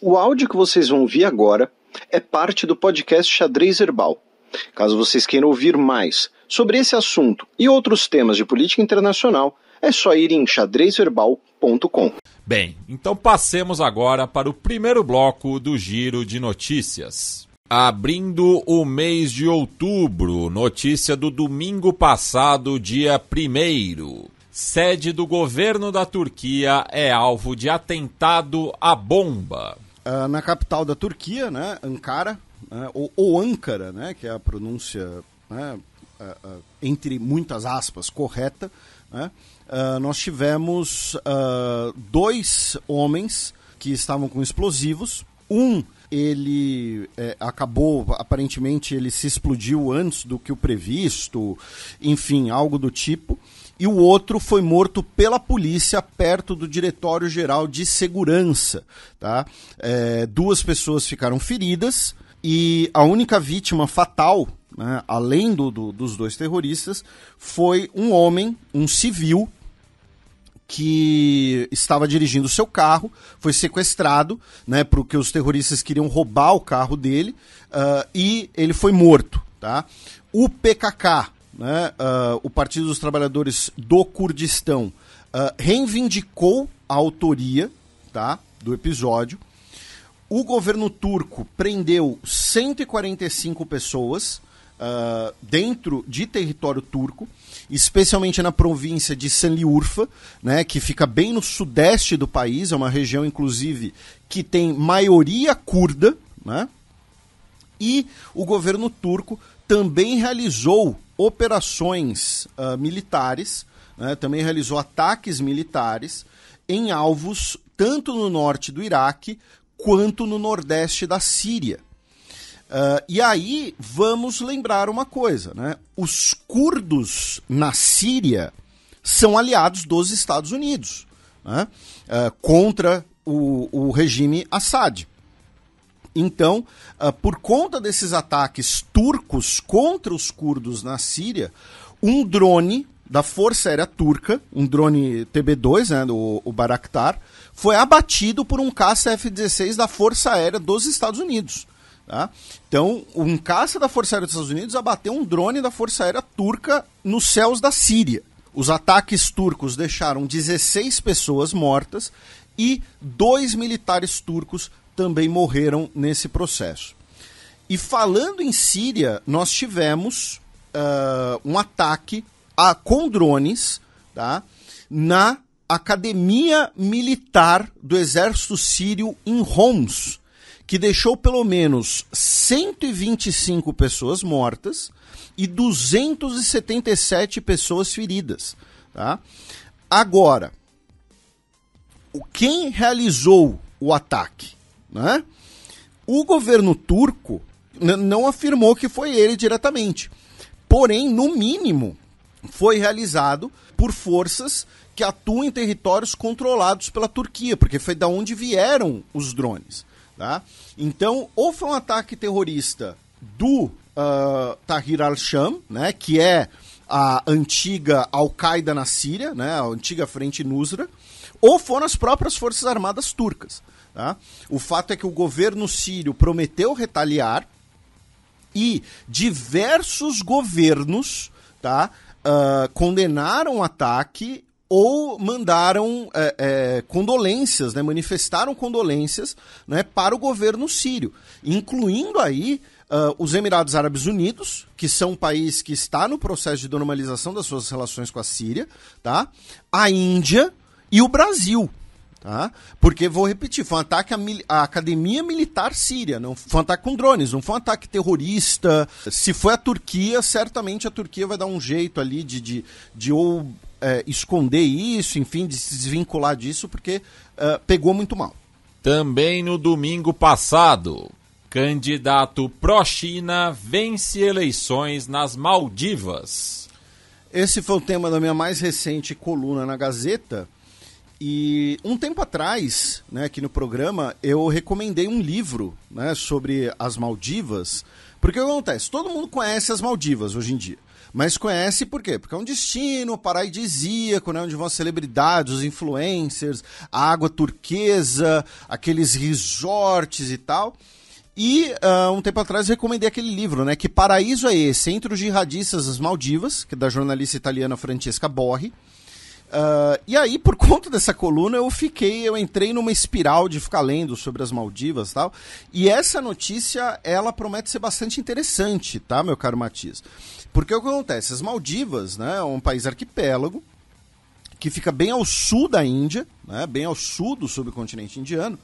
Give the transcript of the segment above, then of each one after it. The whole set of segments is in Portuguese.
O áudio que vocês vão ouvir agora é parte do podcast Xadrez Herbal. Caso vocês queiram ouvir mais sobre esse assunto e outros temas de política internacional, é só ir em xadrezverbal.com. Bem, então passemos agora para o primeiro bloco do Giro de Notícias. Abrindo o mês de outubro, notícia do domingo passado, dia 1. Sede do governo da Turquia é alvo de atentado à bomba. Ah, na capital da Turquia, né, Ankara, né, ou, ou Ankara, né, que é a pronúncia, né, uh, entre muitas aspas, correta, né, nós tivemos dois homens que estavam com explosivos. Um, ele é, acabou, aparentemente, ele se explodiu antes do que o previsto, enfim, algo do tipo e o outro foi morto pela polícia perto do Diretório Geral de Segurança. Tá? É, duas pessoas ficaram feridas e a única vítima fatal, né, além do, do, dos dois terroristas, foi um homem, um civil, que estava dirigindo seu carro, foi sequestrado, né, porque os terroristas queriam roubar o carro dele, uh, e ele foi morto, tá? O PKK, né, uh, o Partido dos Trabalhadores do Kurdistão uh, reivindicou a autoria tá, do episódio. O governo turco prendeu 145 pessoas uh, dentro de território turco, especialmente na província de Sanliurfa, né, que fica bem no sudeste do país, é uma região, inclusive, que tem maioria curda, né? E o governo turco também realizou operações uh, militares, né, também realizou ataques militares em alvos tanto no norte do Iraque quanto no nordeste da Síria. Uh, e aí vamos lembrar uma coisa, né? Os curdos na Síria são aliados dos Estados Unidos né? uh, contra o, o regime Assad. Então, ah, por conta desses ataques turcos contra os curdos na Síria, um drone da Força Aérea Turca, um drone TB2, né, o, o Baraktar, foi abatido por um caça F-16 da Força Aérea dos Estados Unidos. Tá? Então, um caça da Força Aérea dos Estados Unidos abateu um drone da Força Aérea Turca nos céus da Síria. Os ataques turcos deixaram 16 pessoas mortas e dois militares turcos também morreram nesse processo. E falando em Síria, nós tivemos uh, um ataque a, com drones tá, na Academia Militar do Exército Sírio em Homs, que deixou pelo menos 125 pessoas mortas e 277 pessoas feridas. Tá? Agora, quem realizou o ataque? né? O governo turco não afirmou que foi ele diretamente. Porém, no mínimo, foi realizado por forças que atuam em territórios controlados pela Turquia, porque foi da onde vieram os drones. Tá? Então, ou foi um ataque terrorista do uh, Tahrir al-Sham, né, que é a antiga Al-Qaeda na Síria, né, a antiga Frente Nusra, ou foram as próprias Forças Armadas turcas. Tá? O fato é que o governo sírio prometeu retaliar e diversos governos tá, uh, condenaram o ataque ou mandaram é, é, condolências, né, manifestaram condolências né, para o governo sírio, incluindo aí uh, os Emirados Árabes Unidos, que são um país que está no processo de normalização das suas relações com a Síria, tá? a Índia, e o Brasil. Tá? Porque, vou repetir, foi um ataque à, à, academia militar síria, não foi um ataque com drones, não foi um ataque terrorista. Se foi a Turquia, certamente a Turquia vai dar um jeito ali de, de, de ou é, esconder isso, enfim, de se desvincular disso, porque é, pegou muito mal. Também no domingo passado, candidato pró-China vence eleições nas Maldivas. Esse foi o tema da minha mais recente coluna na Gazeta. E um tempo atrás, né, aqui no programa, eu recomendei um livro né, sobre as Maldivas. Porque o que acontece? Todo mundo conhece as Maldivas hoje em dia. Mas conhece por quê? Porque é um destino paradisíaco, né? Onde vão as celebridades, os influencers, a água turquesa, aqueles resorts e tal. E uh, um tempo atrás recomendei aquele livro, né? Que Paraíso é esse? Entre os Jihadistas das Maldivas, que é da jornalista italiana Francesca Borri. Uh, e aí, por conta dessa coluna, eu fiquei, eu entrei numa espiral de ficar lendo sobre as Maldivas e tal. E essa notícia, ela promete ser bastante interessante, tá, meu caro Matias? Porque o que acontece? As Maldivas, né, é um país arquipélago que fica bem ao sul da Índia, né, bem ao sul do subcontinente indiano,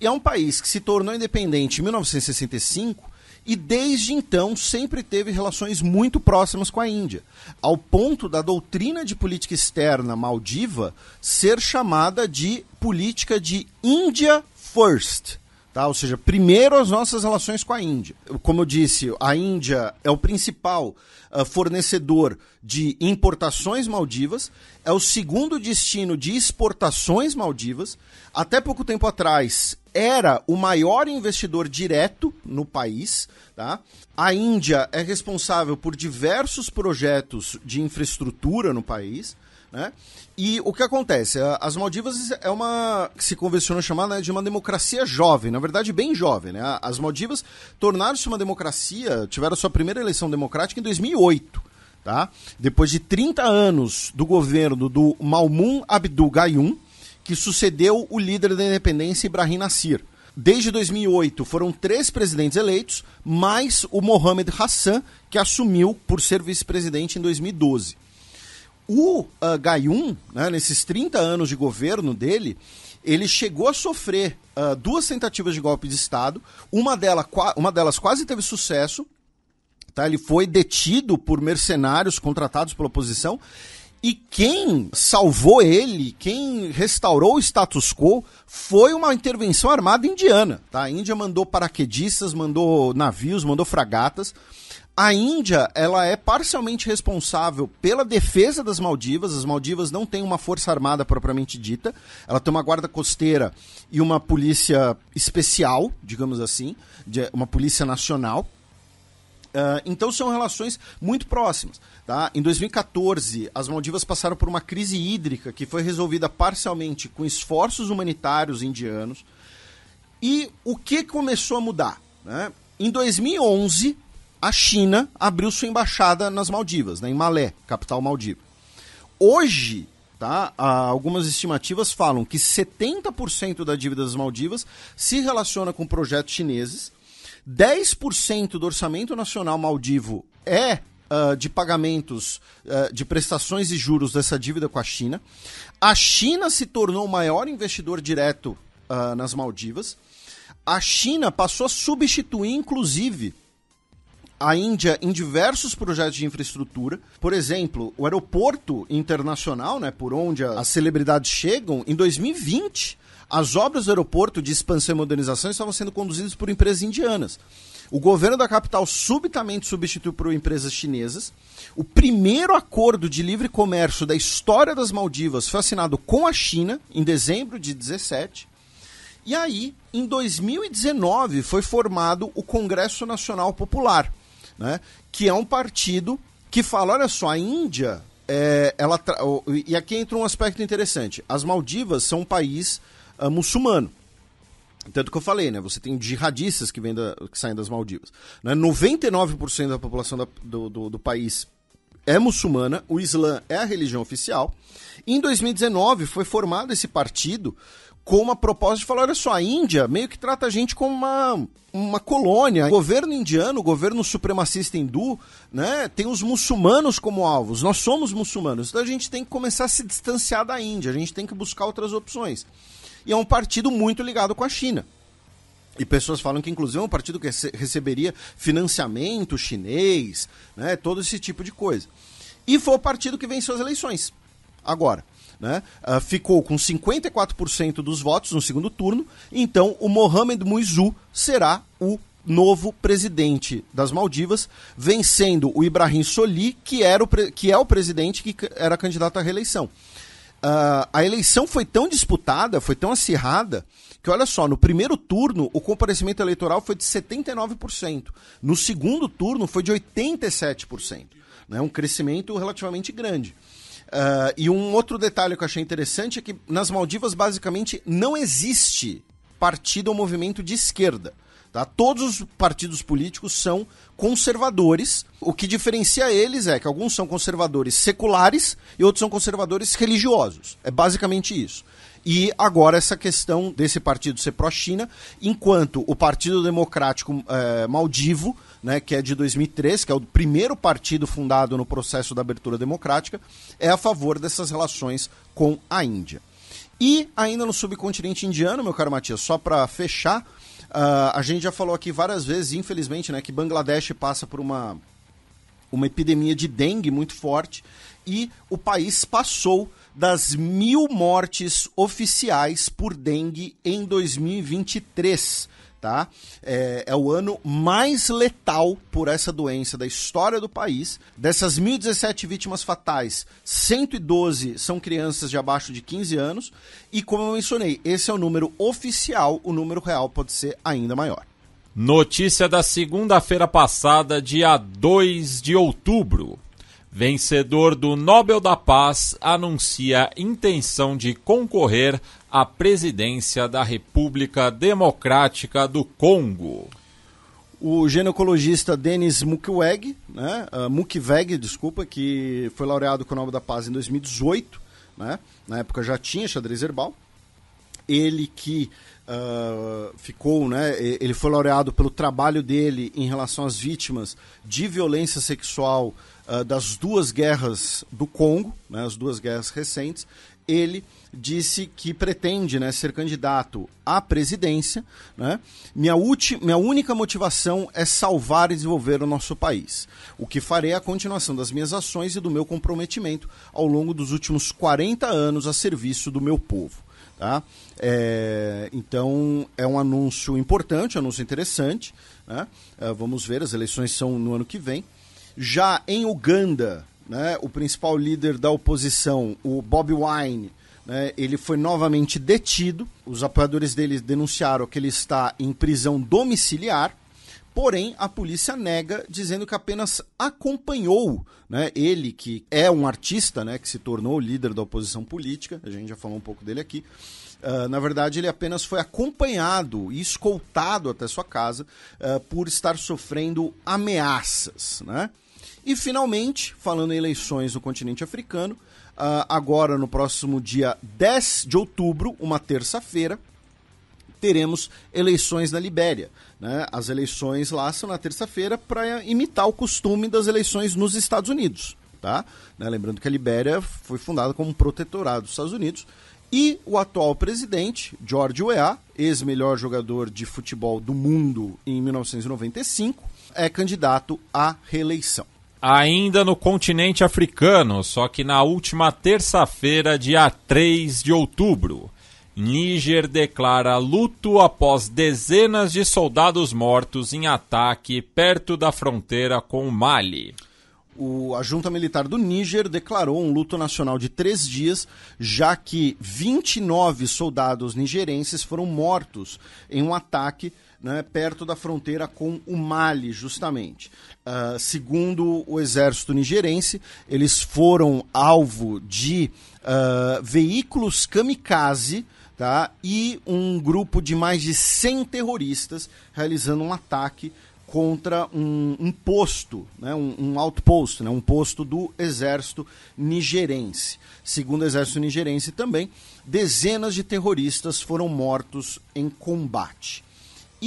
e é um país que se tornou independente em 1965 e desde então sempre teve relações muito próximas com a Índia, ao ponto da doutrina de política externa maldiva ser chamada de política de India First. Tá? Ou seja, primeiro as nossas relações com a Índia. Como eu disse, a Índia é o principal uh, fornecedor de importações maldivas, é o segundo destino de exportações maldivas. Até pouco tempo atrás era o maior investidor direto no país, tá? A Índia é responsável por diversos projetos de infraestrutura no país, né? E o que acontece? As Maldivas é uma que se convenciona chamar né, de uma democracia jovem, na verdade bem jovem. Né? As Maldivas tornaram-se uma democracia, tiveram sua primeira eleição democrática em 2008. Tá? Depois de 30 anos do governo do Malmun Abdul Gayoum, que sucedeu o líder da independência, Ibrahim Nasir. Desde 2008 foram três presidentes eleitos, mais o Mohamed Hassan, que assumiu por ser vice-presidente em 2012. O uh, né, nesses 30 anos de governo dele, ele chegou a sofrer uh, duas tentativas de golpe de Estado, uma, dela, uma delas quase teve sucesso, tá? ele foi detido por mercenários contratados pela oposição, e quem salvou ele, quem restaurou o status quo, foi uma intervenção armada indiana. Tá? A Índia mandou paraquedistas, mandou navios, mandou fragatas. A Índia, ela é parcialmente responsável pela defesa das Maldivas. As Maldivas não têm uma força armada propriamente dita. Ela tem uma guarda costeira e uma polícia especial, digamos assim, uma polícia nacional. Uh, então são relações muito próximas. Tá? Em 2014, as Maldivas passaram por uma crise hídrica que foi resolvida parcialmente com esforços humanitários indianos. E o que começou a mudar? Né? Em 2011, a China abriu sua embaixada nas Maldivas, né? em Malé, capital maldiva. Hoje, tá? Uh, algumas estimativas falam que 70% da dívida das Maldivas se relaciona com projetos chineses 10% do orçamento nacional maldivo é uh, de pagamentos uh, de prestações e juros dessa dívida com a China. A China se tornou o maior investidor direto uh, nas Maldivas. A China passou a substituir, inclusive, a Índia em diversos projetos de infraestrutura. Por exemplo, o aeroporto internacional, né, por onde as celebridades chegam, em 2020 as obras do aeroporto de expansão e modernização estavam sendo conduzidas por empresas indianas. O governo da capital subitamente substituiu por empresas chinesas. O primeiro acordo de livre comércio da história das Maldivas foi assinado com a China em dezembro de 17. E aí, em 2019, foi formado o Congresso Nacional Popular, né? que é um partido que fala: olha só, a Índia. É, ela tra... E aqui entra um aspecto interessante. As Maldivas são um país uh, muçulmano. Tanto que eu falei, né? Você tem jihadistas que, vem da, que saem das Maldivas. Né? 99% da população da, do, do, do país é muçulmana, o Islã é a religião oficial. Em 2019 foi formado esse partido com uma proposta de falar: olha só, a Índia meio que trata a gente como uma, uma colônia. O governo indiano, o governo supremacista hindu, né, tem os muçulmanos como alvos. Nós somos muçulmanos, então a gente tem que começar a se distanciar da Índia, a gente tem que buscar outras opções e é um partido muito ligado com a China. E pessoas falam que, inclusive, é um partido que receberia financiamento chinês, né, todo esse tipo de coisa. E foi o partido que venceu as eleições. Agora, né, uh, ficou com 54% dos votos no segundo turno, então o Mohamed Muizu será o novo presidente das Maldivas, vencendo o Ibrahim Soli, que, era o que é o presidente que era candidato à reeleição. Uh, a eleição foi tão disputada, foi tão acirrada, que olha só, no primeiro turno o comparecimento eleitoral foi de 79%, no segundo turno foi de 87%, né, um crescimento relativamente grande. Uh, e um outro detalhe que eu achei interessante é que nas Maldivas basicamente não existe partido ou movimento de esquerda. Tá? Todos os partidos políticos são conservadores. O que diferencia eles é que alguns são conservadores seculares e outros são conservadores religiosos. É basicamente isso. E agora essa questão desse partido ser pró-China, enquanto o Partido Democrático eh, Maldivo, né, que é de 2003, que é o primeiro partido fundado no processo da abertura democrática, é a favor dessas relações com a Índia. E ainda no subcontinente indiano, meu caro Matias, só para fechar, Uh, a gente já falou aqui várias vezes, infelizmente, né, que Bangladesh passa por uma, uma epidemia de dengue muito forte e o país passou das mil mortes oficiais por dengue em 2023 tá? É, é, o ano mais letal por essa doença da história do país. Dessas 1.017 vítimas fatais, 112 são crianças de abaixo de 15 anos. E como eu mencionei, esse é o número oficial, o número real pode ser ainda maior. Notícia da segunda-feira passada, dia 2 de outubro. Vencedor do Nobel da Paz anuncia intenção de concorrer à presidência da República Democrática do Congo. O ginecologista Denis Mukwege, né, uh, Mukwege, desculpa, que foi laureado com o Nobel da Paz em 2018, né, na época já tinha xadrez herbal, ele que uh, ficou, né, ele foi laureado pelo trabalho dele em relação às vítimas de violência sexual uh, das duas guerras do Congo, né, as duas guerras recentes ele disse que pretende né, ser candidato à presidência. Né? Minha, ulti, minha única motivação é salvar e desenvolver o nosso país. O que farei é a continuação das minhas ações e do meu comprometimento ao longo dos últimos 40 anos a serviço do meu povo. Tá? É, então é um anúncio importante, um anúncio interessante. Né? É, vamos ver, as eleições são no ano que vem. Já em Uganda, né, o principal líder da oposição, o Bob Wine, né, ele foi novamente detido. Os apoiadores dele denunciaram que ele está em prisão domiciliar. Porém, a polícia nega, dizendo que apenas acompanhou né, ele, que é um artista, né, que se tornou líder da oposição política, a gente já falou um pouco dele aqui. Uh, na verdade, ele apenas foi acompanhado e escoltado até sua casa uh, por estar sofrendo ameaças. Né? E finalmente, falando em eleições no continente africano, ah, agora no próximo dia 10 de outubro, uma terça-feira, teremos eleições na Libéria. Né? As eleições lá são na terça-feira para imitar o costume das eleições nos Estados Unidos. Tá? Né? Lembrando que a Libéria foi fundada como um protetorado dos Estados Unidos. E o atual presidente, George Weah, ex-melhor jogador de futebol do mundo em 1995, é candidato à reeleição ainda no continente africano, só que na última terça-feira, dia 3 de outubro. Níger declara luto após dezenas de soldados mortos em ataque perto da fronteira com o Mali. O, a junta militar do Níger declarou um luto nacional de três dias, já que 29 soldados nigerenses foram mortos em um ataque né, perto da fronteira com o Mali, justamente. Uh, segundo o exército nigerense, eles foram alvo de uh, veículos kamikaze tá, e um grupo de mais de 100 terroristas realizando um ataque contra um, um posto, né, um, um outpost, né, um posto do exército nigerense. Segundo o exército nigerense também, dezenas de terroristas foram mortos em combate.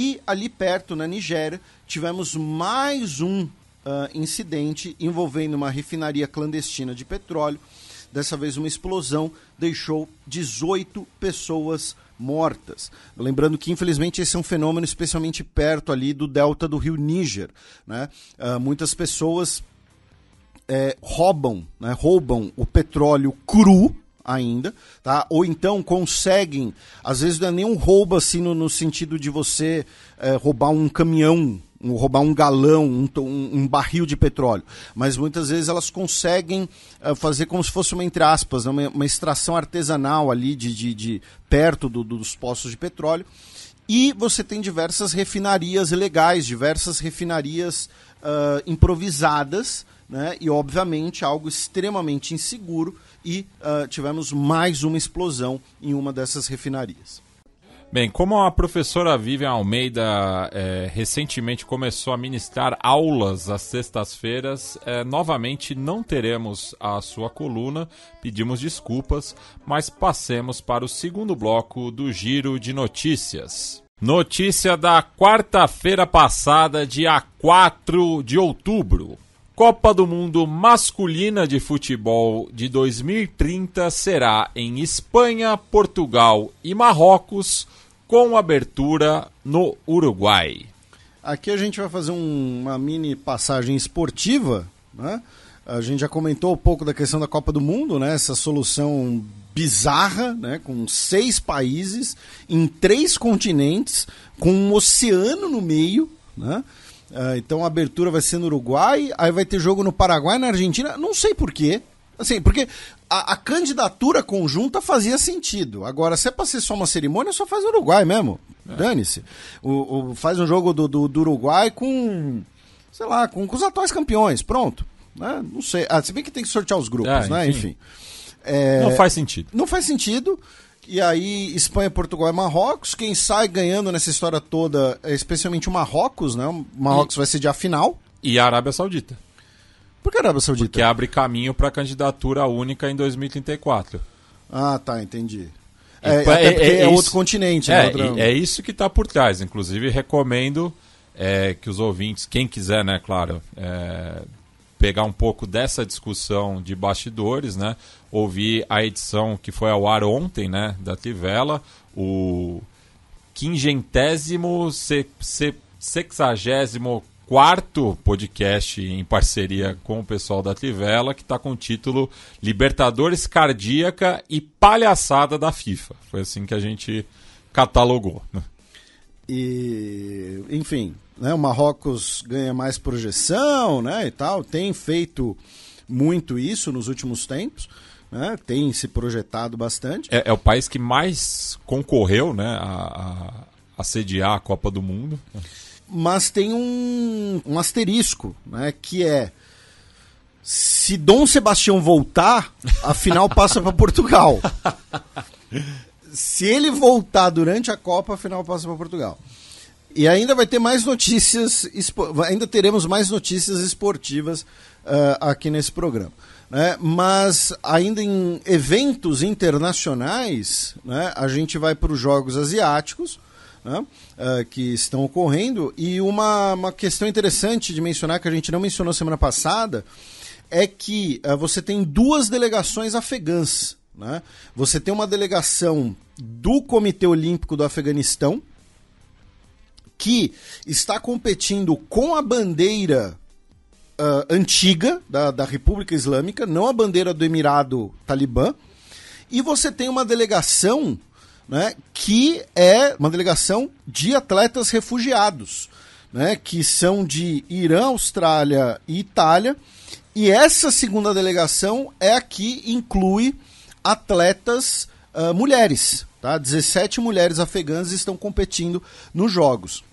E ali perto, na Nigéria, tivemos mais um uh, incidente envolvendo uma refinaria clandestina de petróleo. Dessa vez, uma explosão deixou 18 pessoas mortas. Lembrando que, infelizmente, esse é um fenômeno especialmente perto ali do delta do rio Níger. Né? Uh, muitas pessoas é, roubam, né, roubam o petróleo cru ainda, tá? Ou então conseguem, às vezes não é nenhum roubo assim no, no sentido de você é, roubar um caminhão, um, roubar um galão, um, um, barril de petróleo. Mas muitas vezes elas conseguem eh, fazer como se fosse uma, entre aspas, né, uma, uma extração artesanal ali de, de, de perto do, dos poços de petróleo. E você tem diversas refinarias legais, diversas refinarias uh, improvisadas, né? e obviamente algo extremamente inseguro e uh, tivemos mais uma explosão em uma dessas refinarias. Bem, como a professora Vivian Almeida é, recentemente começou a ministrar aulas às sextas-feiras, é, novamente não teremos a sua coluna, pedimos desculpas, mas passemos para o segundo bloco do Giro de Notícias. Notícia da quarta-feira passada, dia 4 de outubro. Copa do Mundo Masculina de Futebol de 2030 será em Espanha, Portugal e Marrocos, com abertura no Uruguai. Aqui a gente vai fazer um, uma mini passagem esportiva, né? A gente já comentou um pouco da questão da Copa do Mundo, né? Essa solução bizarra, né? Com seis países em três continentes, com um oceano no meio, né? Uh, então a abertura vai ser no Uruguai, aí vai ter jogo no Paraguai, na Argentina, não sei porquê. Assim, porque a, a, candidatura conjunta fazia sentido. Agora, se é pra ser só uma cerimônia, só faz o Uruguai mesmo. É. Dane-se. O, o, faz um jogo do, do, do, Uruguai com, sei lá, com, com os atuais campeões. Pronto. Né? Não sei. Ah, se bem que tem que sortear os grupos, é, né? Enfim. enfim. É... Não faz sentido. Não faz sentido. E aí, Espanha, Portugal e Marrocos. Quem sai ganhando nessa história toda é especialmente o Marrocos, né? O Marrocos e... vai ser a final. E a Arábia Saudita. Por que a Arábia Saudita? Que abre caminho para candidatura única em 2034. Ah, tá, entendi. É, é, é, é, outro isso, continente, né? É, é isso que está por trás. Inclusive, recomendo é, que os ouvintes, quem quiser, né, claro, é, pegar um pouco dessa discussão de bastidores, né? Ouvi a edição que foi ao ar ontem, né, da Tivela, o quingentésimo, sexagésimo quarto podcast em parceria com o pessoal da Tivela que está com o título Libertadores Cardíaca e Palhaçada da FIFA. Foi assim que a gente catalogou. Né? E, enfim, né, o Marrocos ganha mais projeção, né, e tal, tem feito muito isso nos últimos tempos, né, tem se projetado bastante. É, é o país que mais concorreu, né, a, a, a sediar a Copa do Mundo. Mas tem um, um asterisco, né, que é se Dom Sebastião voltar, a final passa para Portugal. Se ele voltar durante a Copa, a final passa para Portugal. E ainda vai ter mais notícias, ainda teremos mais notícias esportivas uh, aqui nesse programa. Né? Mas ainda em eventos internacionais, né? a gente vai para os Jogos Asiáticos, né? uh, que estão ocorrendo. E uma, uma questão interessante de mencionar, que a gente não mencionou semana passada, é que uh, você tem duas delegações afegãs. Né? Você tem uma delegação do Comitê Olímpico do Afeganistão, que está competindo com a bandeira uh, antiga da, da República Islâmica, não a bandeira do Emirado Talibã, e você tem uma delegação né, que é uma delegação de atletas refugiados, né, que são de Irã, Austrália e Itália. E essa segunda delegação é a que inclui atletas uh, mulheres. Tá? 17 mulheres afegãs estão competindo nos Jogos.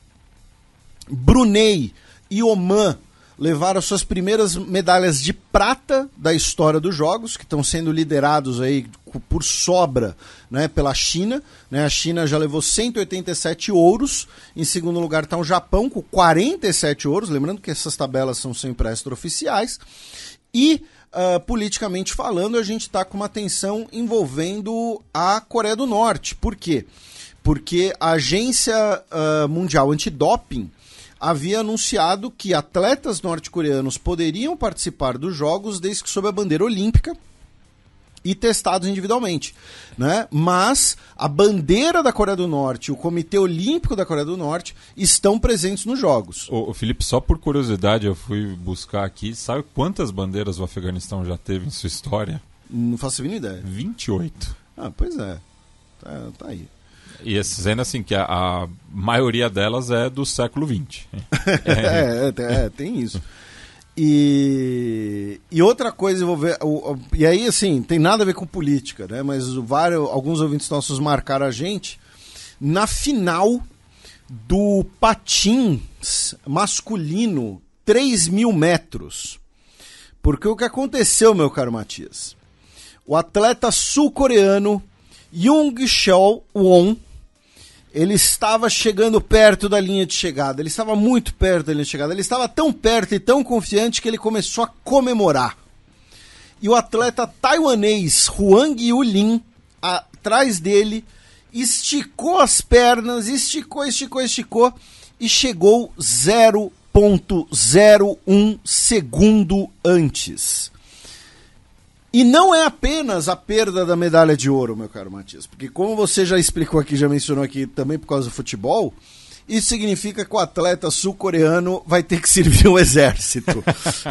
Brunei e Oman levaram suas primeiras medalhas de prata da história dos jogos, que estão sendo liderados aí por sobra né, pela China. Né? A China já levou 187 ouros. Em segundo lugar está o Japão, com 47 ouros. Lembrando que essas tabelas são sempre oficiais. E, uh, politicamente falando, a gente está com uma tensão envolvendo a Coreia do Norte. Por quê? Porque a Agência uh, Mundial Antidoping havia anunciado que atletas norte-coreanos poderiam participar dos jogos desde que sob a bandeira olímpica e testados individualmente, né? Mas a bandeira da Coreia do Norte, o Comitê Olímpico da Coreia do Norte estão presentes nos jogos. O Felipe, só por curiosidade, eu fui buscar aqui, sabe quantas bandeiras o Afeganistão já teve em sua história? Não faço a mínima ideia. 28. Ah, pois é. Tá, tá aí. E dizendo assim, que a, a maioria delas é do século XX. É. é, é, é, tem isso. E, e outra coisa envolver. E aí, assim, tem nada a ver com política, né? Mas vários, alguns ouvintes nossos marcaram a gente. Na final do patins masculino, 3 mil metros. Porque o que aconteceu, meu caro Matias? O atleta sul-coreano Jung Shao Won, ele estava chegando perto da linha de chegada. Ele estava muito perto da linha de chegada. Ele estava tão perto e tão confiante que ele começou a comemorar. E o atleta taiwanês Huang Yulin, atrás dele, esticou as pernas, esticou, esticou, esticou e chegou 0.01 segundo antes. E não é apenas a perda da medalha de ouro, meu caro Matias, porque como você já explicou aqui, já mencionou aqui também por causa do futebol, isso significa que o atleta sul-coreano vai ter que servir um exército.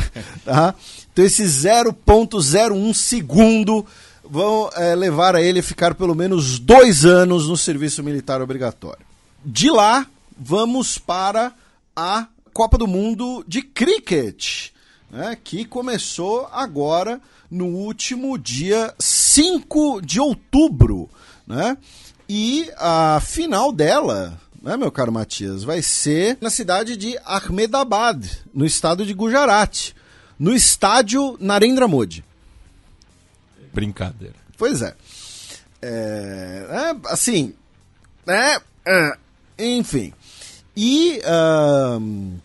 tá? Então, esse 0,01 segundo vão é, levar a ele a ficar pelo menos dois anos no serviço militar obrigatório. De lá, vamos para a Copa do Mundo de Cricket, né, que começou agora no último dia 5 de outubro, né? E a final dela, né, meu caro Matias, vai ser na cidade de Ahmedabad, no estado de Gujarat, no estádio Narendra Modi. Brincadeira. Pois é. É, é assim, né? é enfim. E uh,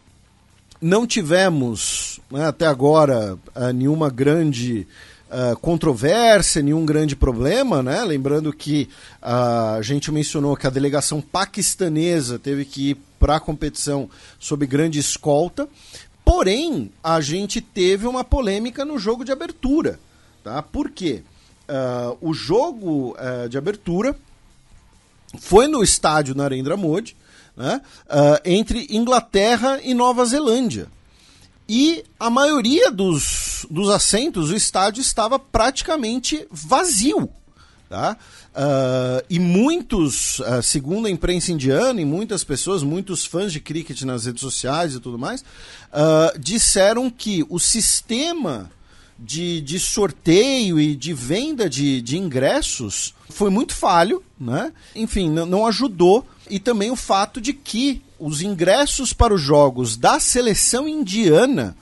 não tivemos né, até agora eh, nenhuma grande uh, controvérsia, nenhum grande problema, né? Lembrando que uh, a gente mencionou que a delegação paquistanesa teve que ir para a competição sob grande escolta. Porém, a gente teve uma polêmica no jogo de abertura, tá? Por quê? Uh, o jogo eh, de abertura foi no estádio Narendra Modi, né? uh, entre Inglaterra e Nova Zelândia. E a maioria dos, dos assentos, o estádio estava praticamente vazio. Tá? Uh, e muitos, uh, segundo a imprensa indiana, e muitas pessoas, muitos fãs de cricket nas redes sociais e tudo mais, uh, disseram que o sistema de, de sorteio e de venda de, de ingressos foi muito falho, né? enfim, não ajudou e também o fato de que os ingressos para os jogos da seleção indiana,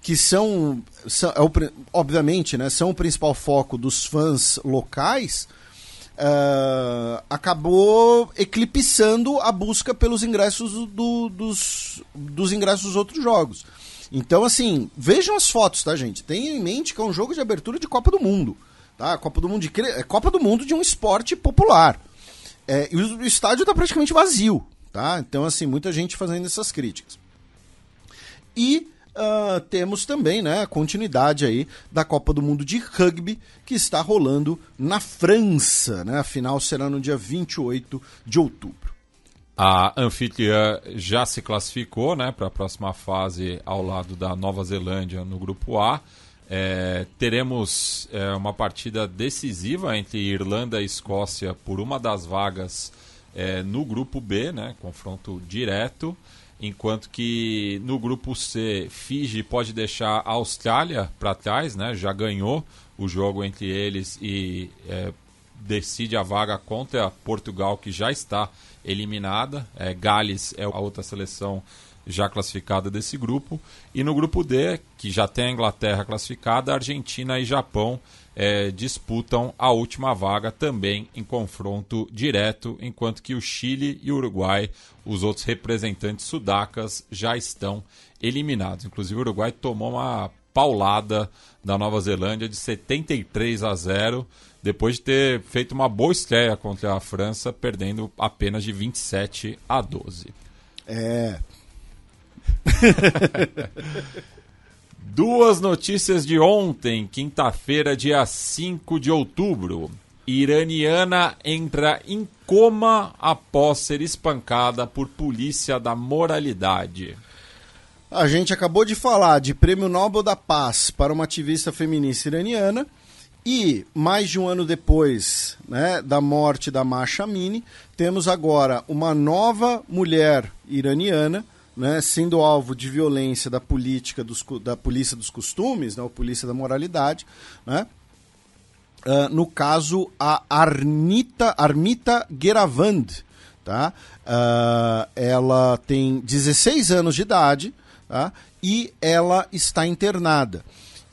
que são, são é o, obviamente, né, são o principal foco dos fãs locais, uh, acabou eclipsando a busca pelos ingressos do, do, dos, dos ingressos dos outros jogos. Então, assim, vejam as fotos, tá, gente? Tenham em mente que é um jogo de abertura de Copa do Mundo. Tá? Copa do Mundo de, é Copa do Mundo de um esporte popular. É, e o estádio está praticamente vazio, tá? Então, assim, muita gente fazendo essas críticas. E uh, temos também né, a continuidade aí da Copa do Mundo de Rugby, que está rolando na França, né? A final será no dia 28 de outubro. A anfitriã já se classificou né, para a próxima fase ao lado da Nova Zelândia no grupo A. É, teremos é, uma partida decisiva entre Irlanda e Escócia por uma das vagas é, no grupo B, né, confronto direto, enquanto que no grupo C, Fiji pode deixar a Austrália para trás, né, já ganhou o jogo entre eles e é, decide a vaga contra Portugal, que já está eliminada. É, Gales é a outra seleção já classificada desse grupo. E no grupo D, que já tem a Inglaterra classificada, a Argentina e Japão é, disputam a última vaga também em confronto direto, enquanto que o Chile e o Uruguai, os outros representantes sudacas, já estão eliminados. Inclusive, o Uruguai tomou uma paulada da Nova Zelândia de 73 a 0 depois de ter feito uma boa estreia contra a França, perdendo apenas de 27 a 12. É, Duas notícias de ontem, quinta-feira, dia 5 de outubro. Iraniana entra em coma após ser espancada por polícia da moralidade. A gente acabou de falar de Prêmio Nobel da Paz para uma ativista feminista iraniana e mais de um ano depois né, da morte da Masha Amini, temos agora uma nova mulher iraniana né, sendo alvo de violência da política dos, da polícia dos costumes, né, ou polícia da moralidade, né, uh, no caso a Arnita Armita Geravand, tá? Uh, ela tem 16 anos de idade, tá? E ela está internada.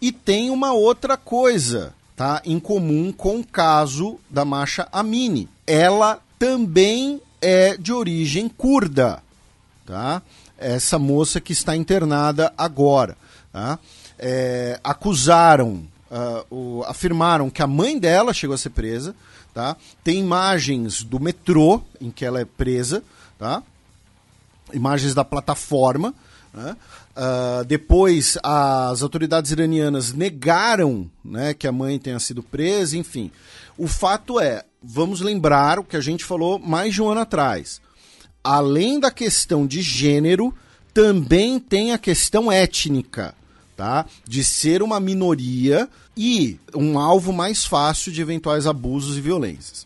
E tem uma outra coisa, tá? Em comum com o caso da Masha Amini. Ela também é de origem curda, tá? essa moça que está internada agora. Tá? É, acusaram, uh, o, afirmaram que a mãe dela chegou a ser presa. Tá? Tem imagens do metrô em que ela é presa, tá? imagens da plataforma. Né? Uh, depois, as autoridades iranianas negaram né, que a mãe tenha sido presa, enfim. O fato é, vamos lembrar o que a gente falou mais de um ano atrás além da questão de gênero, também tem a questão étnica, tá? De ser uma minoria e um alvo mais fácil de eventuais abusos e violências.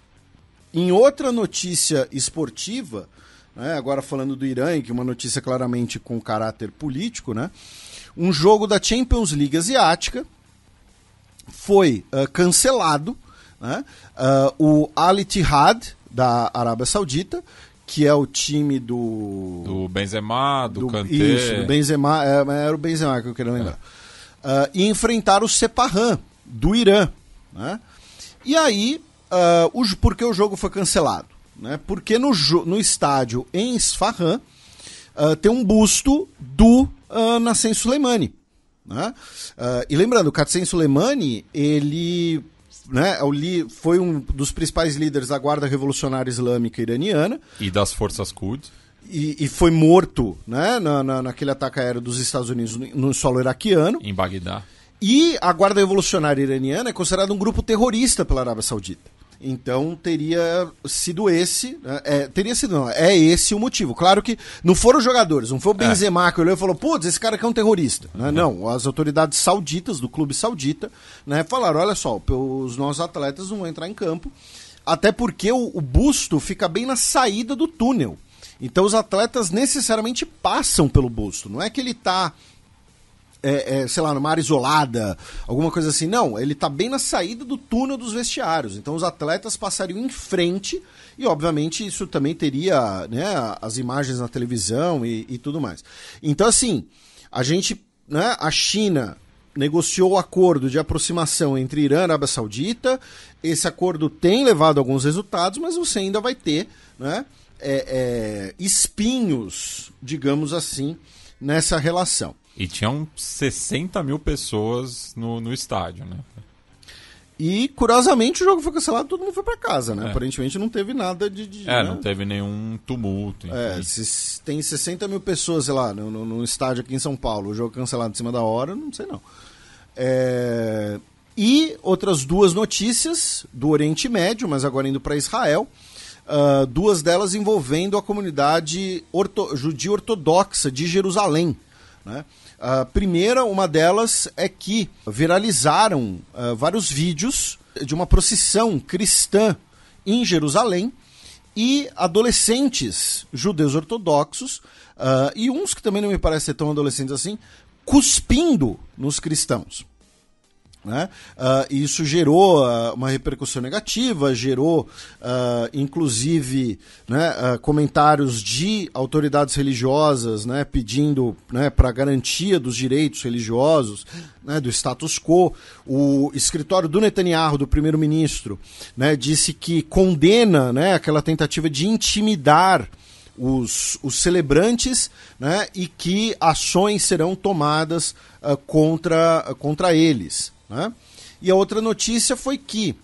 Em outra notícia esportiva, né, agora falando do Irã, que é uma notícia claramente com caráter político, né? Um jogo da Champions League Asiática foi uh, cancelado. Né? Uh, o Al Ittihad da Arábia Saudita que é o time do... Do Benzema, do, do Kanté. Isso, do Benzema, é, era o Benzema que eu queria lembrar. É. Uh, e enfrentar o Sepahan, do Irã. Né? E aí, uh, o, porque o jogo foi cancelado? Né? Porque no, no estádio em Isfahan uh, ah, tem um busto do uh, Nassim Soleimani. Né? Uh, e lembrando, o Katsen Soleimani, ele né, é foi um dos principais líderes da Guarda Revolucionária Islâmica Iraniana. E das forças Quds E, e, foi morto né, na, na, naquele ataque aéreo dos Estados Unidos no solo iraquiano. Em Bagdá. E a Guarda Revolucionária Iraniana é considerada um grupo terrorista pela Arábia Saudita. Então teria sido esse, né, é, teria sido não, é esse o motivo. Claro que não foram os jogadores, não foi o é. Benzema é. que olhou e falou, putz, esse cara aqui é um terrorista. Né? Uhum. Não, as autoridades sauditas do clube saudita né, falaram, olha só, os nossos atletas não vão entrar em campo, até porque o, o busto fica bem na saída do túnel. Então os atletas necessariamente passam pelo busto, não é que ele está é, é, sei lá, numa área isolada, alguma coisa assim. Não, ele tá bem na saída do túnel dos vestiários. Então os atletas passariam em frente e, obviamente, isso também teria né, as imagens na televisão e, e tudo mais. Então, assim, a gente. Né, a China negociou o acordo de aproximação entre Irã e Arábia Saudita. Esse acordo tem levado a alguns resultados, mas você ainda vai ter né, é, é, espinhos, digamos assim, nessa relação. E tinham 60 mil pessoas no, no estádio, né? E, curiosamente, o jogo foi cancelado todo mundo foi para casa, né? É. Aparentemente não teve nada de. de é, né? não teve nenhum tumulto. É, enfim. É, se tem 60 mil pessoas, sei lá, no, no, no, estádio aqui em São Paulo, o jogo cancelado em cima da hora, não sei não. É... E outras duas notícias do Oriente Médio, mas agora indo para Israel. Uh, duas delas envolvendo a comunidade orto... judia ortodoxa de Jerusalém né? A primeira, uma delas, é que viralizaram uh, vários vídeos de uma procissão cristã em Jerusalém e adolescentes judeus ortodoxos, uh, e uns que também não me parecem ser tão adolescentes assim, cuspindo nos cristãos. Né? Uh, isso gerou uh, uma repercussão negativa, gerou uh, inclusive né, comentários de autoridades religiosas né, pedindo né, para garantia dos direitos religiosos, né, do status quo. O escritório do Netanyahu, do primeiro-ministro, né, disse que condena aquela tentativa de intimidar. Os, os, celebrantes e que ações serão tomadas contra, contra eles. Né? E a outra notícia foi que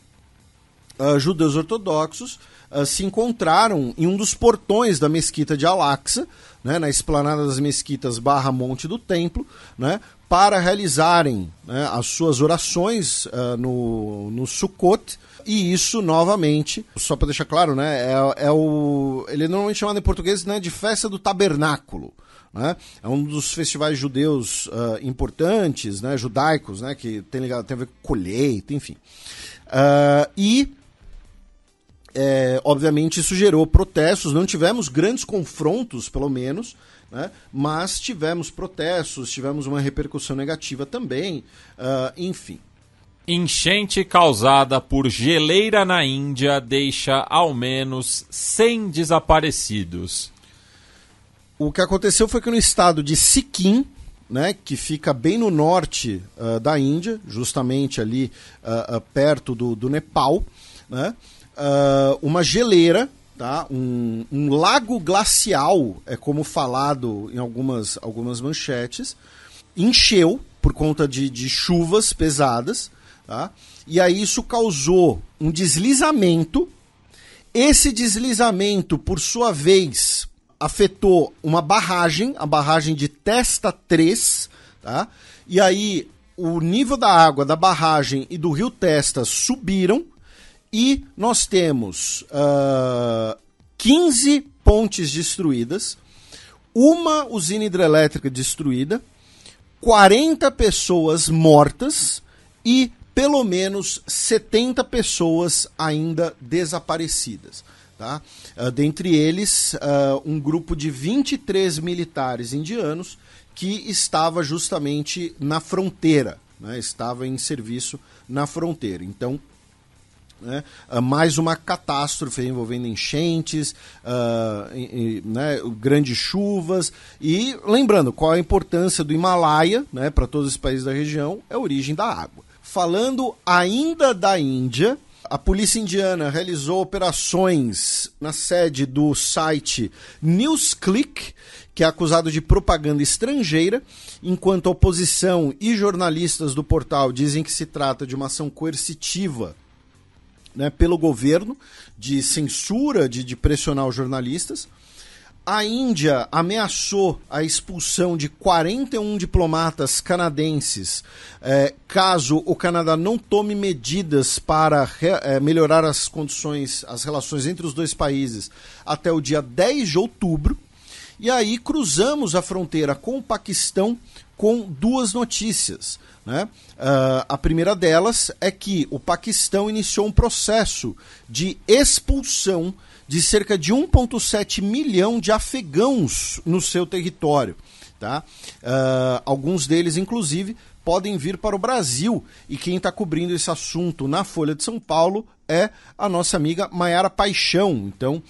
uh, judeus ortodoxos uh, se encontraram em um dos portões da mesquita de Al-Aqsa, né, na esplanada das mesquitas barra monte do templo, né, para realizarem né, as suas orações uh, no, no Sukkot, e isso novamente, só para deixar claro, né, é, é, o ele normalmente é chamado em português né, de festa do tabernáculo, né? É um dos festivais judeus uh, importantes, né? judaicos, né? que tem, ligado, tem a ver com colheita, enfim. Uh, e é, obviamente isso gerou protestos, não tivemos grandes confrontos, pelo menos, né? mas tivemos protestos, tivemos uma repercussão negativa também, uh, enfim. Enchente causada por geleira na Índia deixa ao menos 100 desaparecidos. O que aconteceu foi que no estado de Sikkim, né, que fica bem no norte uh, da Índia, justamente ali uh, uh, perto do, do Nepal, né, uma geleira, tá, um, um, lago glacial, é como falado em algumas, algumas manchetes, encheu por conta de, de chuvas pesadas, tá, e aí isso causou um deslizamento. Esse deslizamento, por sua vez, afetou uma barragem, a barragem de Testa 3, tá? E aí o nível da água da barragem e do rio Testa subiram e nós temos uh, ah, 15 pontes destruídas, uma usina hidrelétrica destruída, 40 pessoas mortas e pelo menos 70 pessoas ainda desaparecidas. Tá? Uh, dentre eles, uh, um grupo de 23 militares indianos que estava justamente na fronteira, né? estava em serviço na fronteira. Então, né? Uh, mais uma catástrofe envolvendo enchentes, uh, e, e, né? grandes chuvas. E lembrando, qual a importância do Himalaia né? para todos os países da região? É a origem da água. Falando ainda da Índia, a polícia indiana realizou operações na sede do site NewsClick, que é acusado de propaganda estrangeira, enquanto a oposição e jornalistas do portal dizem que se trata de uma ação coercitiva né, pelo governo, de censura, de, de pressionar os jornalistas. A Índia ameaçou a expulsão de 41 diplomatas canadenses é, caso o Canadá não tome medidas para é, melhorar as condições, as relações entre os dois países até o dia 10 de outubro. E aí cruzamos a fronteira com o Paquistão com duas notícias. Né? Uh, a primeira delas é que o Paquistão iniciou um processo de expulsão de cerca de 1,7 milhão de afegãos no seu território. Tá? Uh, alguns deles, inclusive, podem vir para o Brasil. E quem está cobrindo esse assunto na Folha de São Paulo é a nossa amiga Maiara Paixão. Então, uh,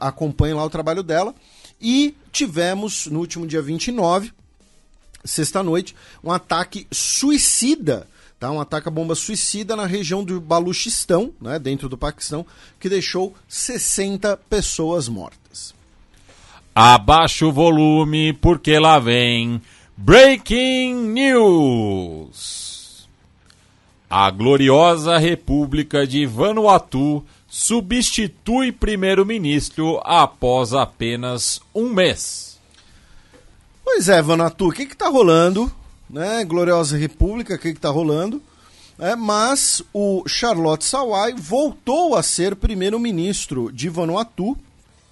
acompanhe lá o trabalho dela. E tivemos, no último dia 29, sexta-noite, um ataque suicida tá? Um ataque à bomba suicida na região do Baluchistão, né, dentro do Paquistão, que deixou 60 pessoas mortas. Abaixa o volume, porque lá vem Breaking News. A gloriosa República de Vanuatu substitui primeiro-ministro após apenas um mês. Pois é, Vanuatu, o que está rolando? né? Gloriosa República, o que está rolando. É, mas o Charlotte Sawai voltou a ser primeiro-ministro de Vanuatu.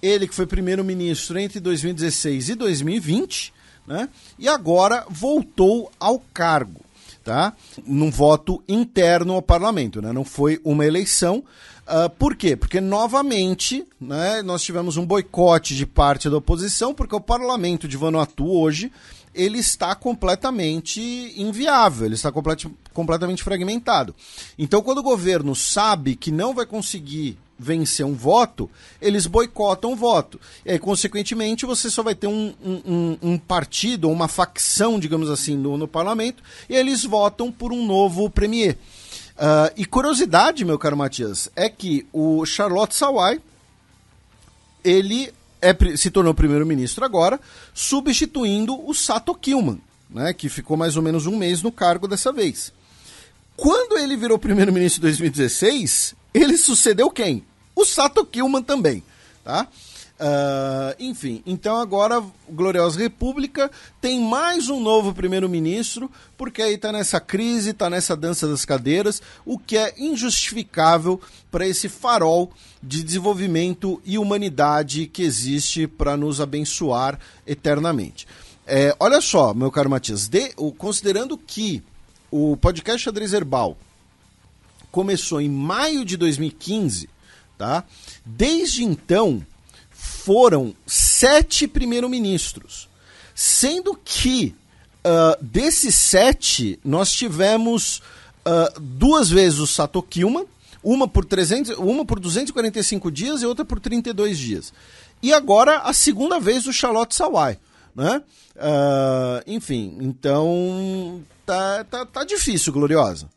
Ele que foi primeiro-ministro entre 2016 e 2020, né? E agora voltou ao cargo, tá? Num voto interno ao parlamento, né? Não foi uma eleição. Uh, por quê? Porque novamente né, nós tivemos um boicote de parte da oposição, porque o parlamento de Vanuatu hoje ele está completamente inviável, ele está complet completamente fragmentado. Então, quando o governo sabe que não vai conseguir vencer um voto, eles boicotam o voto. E aí, consequentemente, você só vai ter um, um, um partido, uma facção, digamos assim, no, no parlamento, e eles votam por um novo premier. Uh, e curiosidade, meu caro Matias, é que o Charlotte Sawai, ele é, se tornou primeiro-ministro agora, substituindo o Sato Kilman, né, que ficou mais ou menos um mês no cargo dessa vez. Quando ele virou primeiro-ministro em 2016, ele sucedeu quem? O Sato Kilman também, tá? Uh, enfim, então agora Gloriosa República tem mais um novo primeiro-ministro, porque aí está nessa crise, está nessa dança das cadeiras, o que é injustificável para esse farol de desenvolvimento e humanidade que existe para nos abençoar eternamente. É, olha só, meu caro Matias, de, o, considerando que o podcast Xadrez Herbal começou em maio de 2015, tá? Desde então foram sete primeiro-ministros, sendo que uh, desses sete nós tivemos uh, duas vezes o Sato Kilma, uma por, 300, uma por 245 dias e outra por 32 dias. E agora a segunda vez o Charlotte Sawai. Né? Uh, enfim, então tá, tá, tá difícil, Gloriosa.